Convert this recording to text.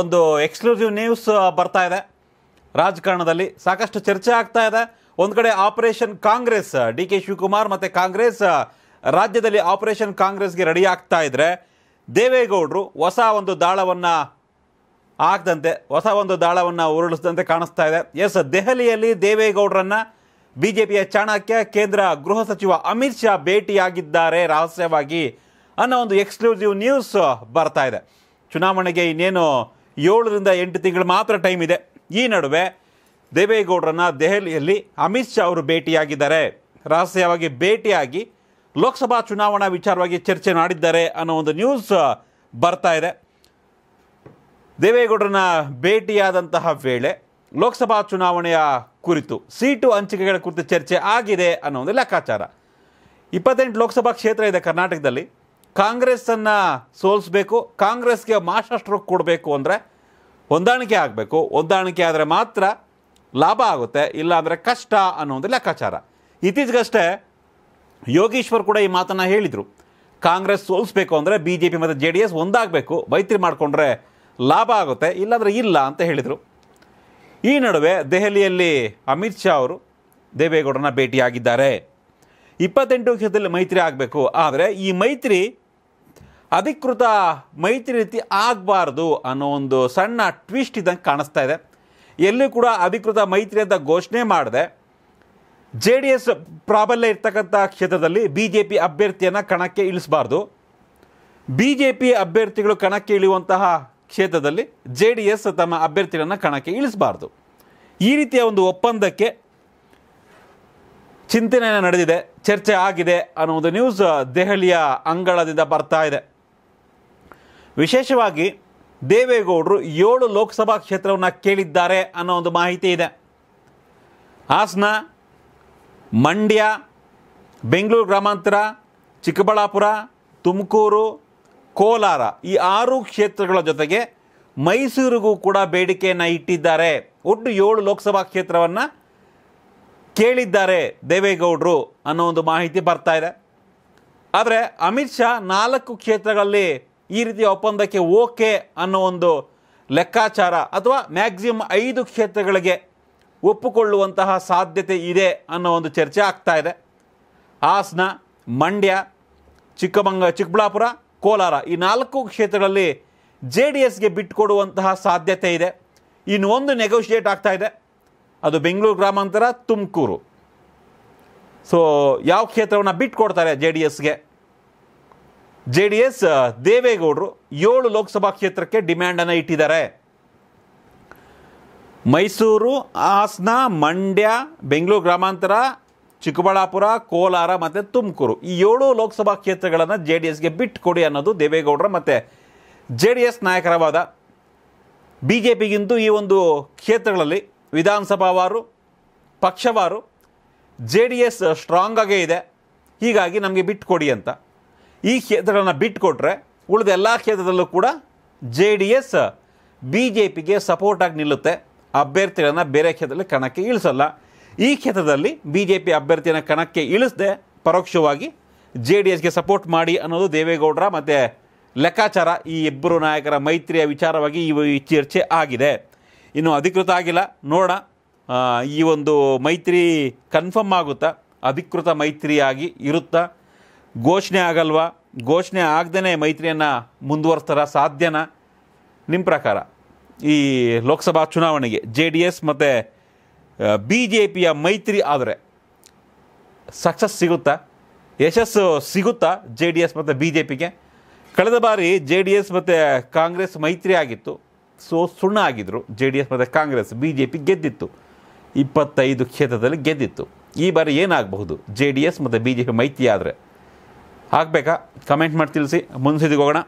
ಒಂದು exclusive news ಬರ್ತಾ ಇದೆ ರಾಜಕಾರಣದಲ್ಲಿ ಸಾಕಷ್ಟು ಚರ್ಚೆ ಆಗ್ತಾ ಇದೆ ಒಂದು ಕಡೆ operation Congress D K Shivakumar ಮತ್ತು ಕಾಂಗ್ರೆಸ್ ರಾಜ್ಯದಲ್ಲಿ ಆಪರೇಷನ್ ಕಾಂಗ್ರೆಸ್ಗೆ ರೆಡಿ ಆಗ್ತಾ ಇದ್ದರೆ ದೇವೇಗೌಡರು ಹೊಸ ಒಂದು ದಾಳವನ್ನು ಆಗದಂತೆ ಹೊಸ ಒಂದು ದಾಳವನ್ನು ಉರುಳಿಸಿದಂತೆ ಕಾಣಿಸ್ತಾ ಇದೆ ಎಸ್ ದೆಹಲಿಯಲ್ಲಿ ದೇವೇಗೌಡರನ್ನು ಬಿ ಜೆ ಪಿಯ ಚಾಣಕ್ಯ ಕೇಂದ್ರ ಗೃಹ ಸಚಿವ ಅಮಿತ್ ಶಾ ಭೇಟಿಯಾಗಿದ್ದಾರೆ ರಹಸ್ಯವಾಗಿ ಅನ್ನೋ ಒಂದು ಎಕ್ಸ್ಕ್ಲೂಸಿವ್ ನ್ಯೂಸ್ ಬರ್ತಾ ಇದೆ ಚುನಾವಣೆಗೆ ಇನ್ನೇನು ಏಳರಿಂದ ಎಂಟು ತಿಂಗಳು ಮಾತ್ರ ಟೈಮ್ ಇದೆ ಈ ನಡುವೆ ದೇವೇಗೌಡರನ್ನ ದೆಹಲಿಯಲ್ಲಿ ಅಮಿತ್ ಶಾ ಅವರು ಭೇಟಿಯಾಗಿದ್ದಾರೆ ರಹಸ್ಯವಾಗಿ ಭೇಟಿಯಾಗಿ ಲೋಕಸಭಾ ಚುನಾವಣಾ ವಿಚಾರವಾಗಿ ಚರ್ಚೆ ಮಾಡಿದ್ದಾರೆ ಅನ್ನೋ ಒಂದು ನ್ಯೂಸ್ ಬರ್ತಾ ಇದೆ ದೇವೇಗೌಡರನ್ನ ಭೇಟಿಯಾದಂತಹ ವೇಳೆ ಲೋಕಸಭಾ ಚುನಾವಣೆಯ ಕುರಿತು ಸೀಟು ಹಂಚಿಕೆಗಳ ಕುರಿತು ಚರ್ಚೆ ಆಗಿದೆ ಅನ್ನೋ ಒಂದು ಲೆಕ್ಕಾಚಾರ ಇಪ್ಪತ್ತೆಂಟು ಲೋಕಸಭಾ ಕ್ಷೇತ್ರ ಇದೆ ಕರ್ನಾಟಕದಲ್ಲಿ ಕಾಂಗ್ರೆಸ್ಸನ್ನು ಸೋಲಿಸಬೇಕು ಕಾಂಗ್ರೆಸ್ಗೆ ಮಾಸ್ಟರ್ ಸ್ಟ್ರೋಕ್ ಕೊಡಬೇಕು ಅಂದರೆ ಹೊಂದಾಣಿಕೆ ಆಗಬೇಕು ಹೊಂದಾಣಿಕೆ ಆದರೆ ಮಾತ್ರ ಲಾಭ ಆಗುತ್ತೆ ಇಲ್ಲಾಂದರೆ ಕಷ್ಟ ಒಂದು ಲೆಕ್ಕಾಚಾರ ಇತ್ತೀಚೆಗಷ್ಟೇ ಯೋಗೀಶ್ವರ್ ಕೂಡ ಈ ಮಾತನ್ನು ಹೇಳಿದರು ಕಾಂಗ್ರೆಸ್ ಸೋಲಿಸ್ಬೇಕು ಅಂದರೆ ಬಿ ಜೆ ಪಿ ಮತ್ತು ಜೆ ಡಿ ಎಸ್ ಒಂದಾಗಬೇಕು ಮೈತ್ರಿ ಮಾಡಿಕೊಂಡ್ರೆ ಲಾಭ ಆಗುತ್ತೆ ಇಲ್ಲಾಂದರೆ ಇಲ್ಲ ಅಂತ ಹೇಳಿದರು ಈ ನಡುವೆ ದೆಹಲಿಯಲ್ಲಿ ಅಮಿತ್ ಶಾ ಅವರು ದೇವೇಗೌಡರನ್ನ ಭೇಟಿಯಾಗಿದ್ದಾರೆ ಇಪ್ಪತ್ತೆಂಟು ಕ್ಷೇತ್ರದಲ್ಲಿ ಮೈತ್ರಿ ಆಗಬೇಕು ಆದರೆ ಈ ಮೈತ್ರಿ ಅಧಿಕೃತ ಮೈತ್ರಿ ರೀತಿ ಆಗಬಾರ್ದು ಅನ್ನೋ ಒಂದು ಸಣ್ಣ ಟ್ವಿಸ್ಟ್ ಇದ್ದಂಗೆ ಕಾಣಿಸ್ತಾ ಇದೆ ಎಲ್ಲೂ ಕೂಡ ಅಧಿಕೃತ ಮೈತ್ರಿ ಅಂತ ಘೋಷಣೆ ಮಾಡಿದೆ ಜೆ ಡಿ ಎಸ್ ಪ್ರಾಬಲ್ಯ ಇರ್ತಕ್ಕಂಥ ಕ್ಷೇತ್ರದಲ್ಲಿ ಬಿ ಜೆ ಪಿ ಅಭ್ಯರ್ಥಿಯನ್ನು ಕಣಕ್ಕೆ ಇಳಿಸಬಾರ್ದು ಬಿ ಜೆ ಪಿ ಅಭ್ಯರ್ಥಿಗಳು ಕಣಕ್ಕೆ ಇಳಿಯುವಂತಹ ಕ್ಷೇತ್ರದಲ್ಲಿ ಜೆ ಡಿ ಎಸ್ ತಮ್ಮ ಅಭ್ಯರ್ಥಿಗಳನ್ನು ಕಣಕ್ಕೆ ಇಳಿಸಬಾರ್ದು ಈ ರೀತಿಯ ಒಂದು ಒಪ್ಪಂದಕ್ಕೆ ಚಿಂತನೆ ನಡೆದಿದೆ ಚರ್ಚೆ ಆಗಿದೆ ಅನ್ನೋ ಒಂದು ನ್ಯೂಸ್ ದೆಹಲಿಯ ಅಂಗಳದಿಂದ ಬರ್ತಾ ಇದೆ ವಿಶೇಷವಾಗಿ ದೇವೇಗೌಡರು ಏಳು ಲೋಕಸಭಾ ಕ್ಷೇತ್ರವನ್ನು ಕೇಳಿದ್ದಾರೆ ಅನ್ನೋ ಒಂದು ಮಾಹಿತಿ ಇದೆ ಹಾಸನ ಮಂಡ್ಯ ಬೆಂಗಳೂರು ಗ್ರಾಮಾಂತರ ಚಿಕ್ಕಬಳ್ಳಾಪುರ ತುಮಕೂರು ಕೋಲಾರ ಈ ಆರು ಕ್ಷೇತ್ರಗಳ ಜೊತೆಗೆ ಮೈಸೂರಿಗೂ ಕೂಡ ಬೇಡಿಕೆಯನ್ನು ಇಟ್ಟಿದ್ದಾರೆ ಒಟ್ಟು ಏಳು ಲೋಕಸಭಾ ಕ್ಷೇತ್ರವನ್ನು ಕೇಳಿದ್ದಾರೆ ದೇವೇಗೌಡರು ಅನ್ನೋ ಒಂದು ಮಾಹಿತಿ ಬರ್ತಾ ಇದೆ ಆದರೆ ಅಮಿತ್ ಶಾ ನಾಲ್ಕು ಕ್ಷೇತ್ರಗಳಲ್ಲಿ ಈ ರೀತಿಯ ಒಪ್ಪಂದಕ್ಕೆ ಓಕೆ ಅನ್ನೋ ಒಂದು ಲೆಕ್ಕಾಚಾರ ಅಥವಾ ಮ್ಯಾಕ್ಸಿಮಮ್ ಐದು ಕ್ಷೇತ್ರಗಳಿಗೆ ಒಪ್ಪಿಕೊಳ್ಳುವಂತಹ ಸಾಧ್ಯತೆ ಇದೆ ಅನ್ನೋ ಒಂದು ಚರ್ಚೆ ಆಗ್ತಾ ಇದೆ ಹಾಸನ ಮಂಡ್ಯ ಚಿಕ್ಕಮಂಗ ಚಿಕ್ಕಬಳ್ಳಾಪುರ ಕೋಲಾರ ಈ ನಾಲ್ಕು ಕ್ಷೇತ್ರಗಳಲ್ಲಿ ಜೆ ಡಿ ಎಸ್ಗೆ ಬಿಟ್ಟುಕೊಡುವಂತಹ ಸಾಧ್ಯತೆ ಇದೆ ಇನ್ನೊಂದು ಒಂದು ನೆಗೋಷಿಯೇಟ್ ಆಗ್ತಾ ಇದೆ ಅದು ಬೆಂಗಳೂರು ಗ್ರಾಮಾಂತರ ತುಮಕೂರು ಸೊ ಯಾವ ಕ್ಷೇತ್ರವನ್ನು ಬಿಟ್ಟುಕೊಡ್ತಾರೆ ಜೆ ಡಿ ಎಸ್ಗೆ ಜೆ ಡಿ ಎಸ್ ದೇವೇಗೌಡರು ಏಳು ಲೋಕಸಭಾ ಕ್ಷೇತ್ರಕ್ಕೆ ಡಿಮ್ಯಾಂಡನ್ನು ಇಟ್ಟಿದ್ದಾರೆ ಮೈಸೂರು ಹಾಸನ ಮಂಡ್ಯ ಬೆಂಗಳೂರು ಗ್ರಾಮಾಂತರ ಚಿಕ್ಕಬಳ್ಳಾಪುರ ಕೋಲಾರ ಮತ್ತು ತುಮಕೂರು ಈ ಏಳು ಲೋಕಸಭಾ ಕ್ಷೇತ್ರಗಳನ್ನು ಜೆ ಡಿ ಎಸ್ಗೆ ಬಿಟ್ಟು ಕೊಡಿ ಅನ್ನೋದು ದೇವೇಗೌಡರು ಮತ್ತು ಜೆ ಡಿ ಎಸ್ ನಾಯಕರವಾದ ಬಿ ಜೆ ಪಿಗಿಂತೂ ಈ ಒಂದು ಕ್ಷೇತ್ರಗಳಲ್ಲಿ ವಿಧಾನಸಭಾವಾರು ಪಕ್ಷವಾರು ಜೆ ಡಿ ಎಸ್ ಸ್ಟ್ರಾಂಗಾಗೇ ಇದೆ ಹೀಗಾಗಿ ನಮಗೆ ಕೊಡಿ ಅಂತ ಈ ಕ್ಷೇತ್ರಗಳನ್ನು ಕೊಟ್ಟರೆ ಉಳಿದ ಎಲ್ಲ ಕ್ಷೇತ್ರದಲ್ಲೂ ಕೂಡ J D S B J ಪಿಗೆ ಸಪೋರ್ಟಾಗಿ ನಿಲ್ಲುತ್ತೆ ಅಭ್ಯರ್ಥಿಗಳನ್ನು ಬೇರೆ ಕ್ಷೇತ್ರದಲ್ಲಿ ಕಣಕ್ಕೆ ಇಳಿಸಲ್ಲ ಈ ಕ್ಷೇತ್ರದಲ್ಲಿ ಬಿ ಜೆ ಪಿ ಅಭ್ಯರ್ಥಿಯನ್ನು ಕಣಕ್ಕೆ ಇಳಿಸದೆ ಪರೋಕ್ಷವಾಗಿ ಜೆ ಡಿ ಎಸ್ಗೆ ಸಪೋರ್ಟ್ ಮಾಡಿ ಅನ್ನೋದು ದೇವೇಗೌಡರ ಮತ್ತು ಲೆಕ್ಕಾಚಾರ ಈ ಇಬ್ಬರು ನಾಯಕರ ಮೈತ್ರಿಯ ವಿಚಾರವಾಗಿ ಈ ಚರ್ಚೆ ಆಗಿದೆ ಇನ್ನು ಅಧಿಕೃತ ಆಗಿಲ್ಲ ನೋಡ ಈ ಒಂದು ಮೈತ್ರಿ ಕನ್ಫರ್ಮ್ ಆಗುತ್ತಾ ಅಧಿಕೃತ ಮೈತ್ರಿಯಾಗಿ ಇರುತ್ತಾ ಘೋಷಣೆ ಆಗಲ್ವಾ ಘೋಷಣೆ ಆಗದೇ ಮೈತ್ರಿಯನ್ನು ಮುಂದುವರಿಸ್ತಾರ ಸಾಧ್ಯನಾ ನಿಮ್ಮ ಪ್ರಕಾರ ಈ ಲೋಕಸಭಾ ಚುನಾವಣೆಗೆ ಜೆ ಡಿ ಎಸ್ ಮತ್ತು ಬಿ ಜೆ ಪಿಯ ಮೈತ್ರಿ ಆದರೆ ಸಕ್ಸಸ್ ಸಿಗುತ್ತಾ ಯಶಸ್ಸು ಸಿಗುತ್ತಾ ಜೆ ಡಿ ಎಸ್ ಮತ್ತು ಬಿ ಜೆ ಪಿಗೆ ಕಳೆದ ಬಾರಿ ಜೆ ಡಿ ಎಸ್ ಮತ್ತು ಕಾಂಗ್ರೆಸ್ ಮೈತ್ರಿ ಆಗಿತ್ತು ಸೊ ಸುಣ್ಣ ಆಗಿದ್ದರು ಜೆ ಡಿ ಎಸ್ ಮತ್ತು ಕಾಂಗ್ರೆಸ್ ಬಿ ಜೆ ಪಿ ಗೆದ್ದಿತ್ತು ಇಪ್ಪತ್ತೈದು ಕ್ಷೇತ್ರದಲ್ಲಿ ಗೆದ್ದಿತ್ತು ಈ ಬಾರಿ ಏನಾಗಬಹುದು ಜೆ ಡಿ ಎಸ್ ಮತ್ತು ಬಿ ಜೆ ಪಿ ಮೈತ್ರಿ ಆದರೆ ಆಗಬೇಕಾ ಕಮೆಂಟ್ ಮಾಡಿ ತಿಳಿಸಿ ಮುಂದೆ ಹೋಗೋಣ